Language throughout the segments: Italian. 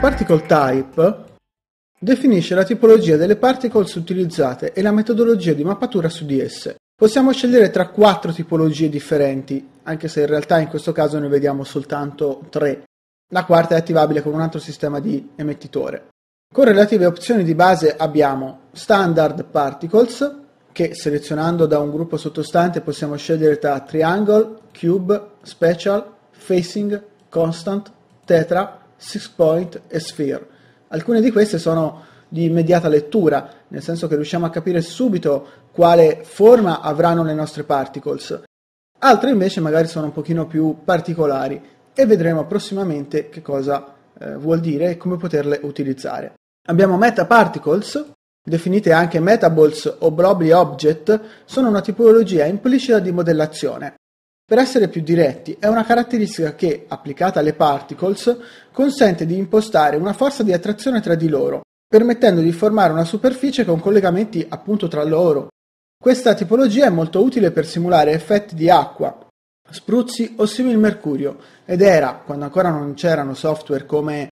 Particle Type definisce la tipologia delle particles utilizzate e la metodologia di mappatura su di esse. Possiamo scegliere tra quattro tipologie differenti, anche se in realtà in questo caso ne vediamo soltanto tre. La quarta è attivabile con un altro sistema di emettitore. Con relative opzioni di base abbiamo Standard Particles, che selezionando da un gruppo sottostante possiamo scegliere tra Triangle, Cube, Special, Facing, Constant, Tetra Sixpoint e Sphere. Alcune di queste sono di immediata lettura, nel senso che riusciamo a capire subito quale forma avranno le nostre particles. Altre invece magari sono un pochino più particolari e vedremo prossimamente che cosa eh, vuol dire e come poterle utilizzare. Abbiamo metaparticles, definite anche metaballs o blobby object, sono una tipologia implicita di modellazione. Per essere più diretti, è una caratteristica che, applicata alle particles, consente di impostare una forza di attrazione tra di loro, permettendo di formare una superficie con collegamenti appunto tra loro. Questa tipologia è molto utile per simulare effetti di acqua, spruzzi o similmercurio ed era, quando ancora non c'erano software come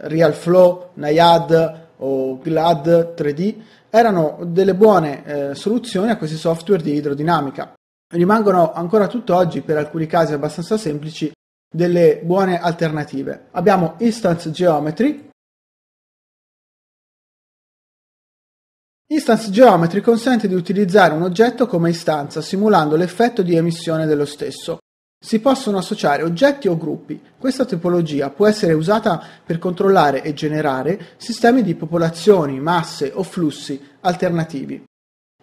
RealFlow, Naiad o GLAD 3D, erano delle buone eh, soluzioni a questi software di idrodinamica rimangono ancora tutt'oggi, per alcuni casi abbastanza semplici, delle buone alternative. Abbiamo Instance Geometry. Instance Geometry consente di utilizzare un oggetto come istanza, simulando l'effetto di emissione dello stesso. Si possono associare oggetti o gruppi. Questa tipologia può essere usata per controllare e generare sistemi di popolazioni, masse o flussi alternativi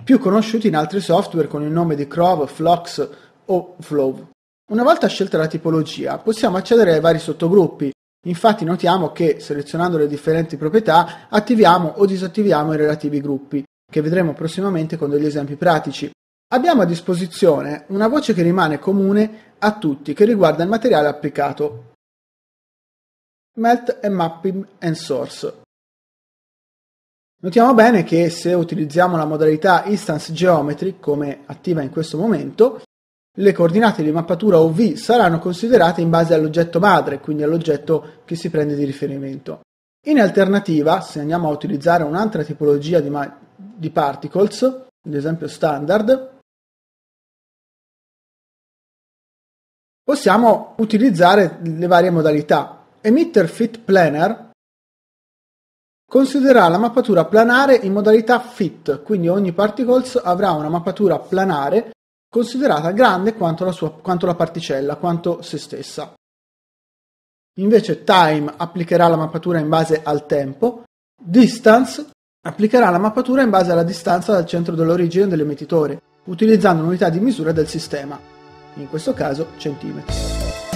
più conosciuti in altri software con il nome di Crov, Flux o Flow. Una volta scelta la tipologia, possiamo accedere ai vari sottogruppi. Infatti notiamo che, selezionando le differenti proprietà, attiviamo o disattiviamo i relativi gruppi, che vedremo prossimamente con degli esempi pratici. Abbiamo a disposizione una voce che rimane comune a tutti, che riguarda il materiale applicato. Melt e Mapping and Source. Notiamo bene che se utilizziamo la modalità Instance Geometry, come attiva in questo momento, le coordinate di mappatura OV saranno considerate in base all'oggetto madre, quindi all'oggetto che si prende di riferimento. In alternativa, se andiamo a utilizzare un'altra tipologia di, ma- di particles, ad esempio standard, possiamo utilizzare le varie modalità. Emitter Fit Planner Considera la mappatura planare in modalità fit, quindi ogni particles avrà una mappatura planare considerata grande quanto la, sua, quanto la particella, quanto se stessa. Invece time applicherà la mappatura in base al tempo, distance applicherà la mappatura in base alla distanza dal centro dell'origine dell'emettitore, utilizzando un'unità di misura del sistema, in questo caso centimetri.